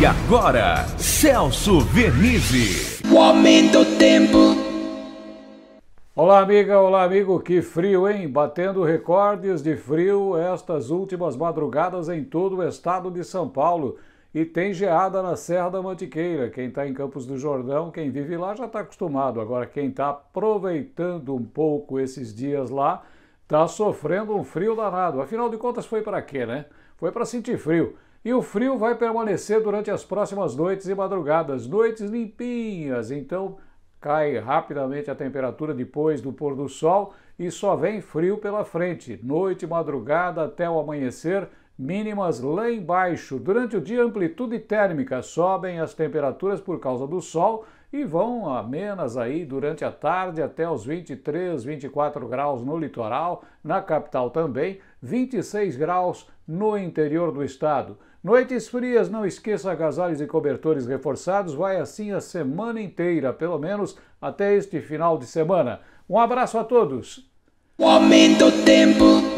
E agora, Celso Vernizzi. O aumento do tempo. Olá, amiga, olá, amigo. Que frio, hein? Batendo recordes de frio estas últimas madrugadas em todo o estado de São Paulo. E tem geada na Serra da Mantiqueira. Quem está em Campos do Jordão, quem vive lá já está acostumado. Agora, quem está aproveitando um pouco esses dias lá, está sofrendo um frio danado. Afinal de contas, foi para quê, né? Foi para sentir frio. E o frio vai permanecer durante as próximas noites e madrugadas, noites limpinhas, então cai rapidamente a temperatura depois do pôr do sol e só vem frio pela frente, noite, e madrugada até o amanhecer, mínimas lá embaixo. Durante o dia, amplitude térmica, sobem as temperaturas por causa do sol e vão amenas aí durante a tarde até os 23, 24 graus no litoral, na capital também, 26 graus no interior do estado. Noites frias, não esqueça agasalhos e cobertores reforçados, vai assim a semana inteira, pelo menos até este final de semana. Um abraço a todos. O aumento tempo.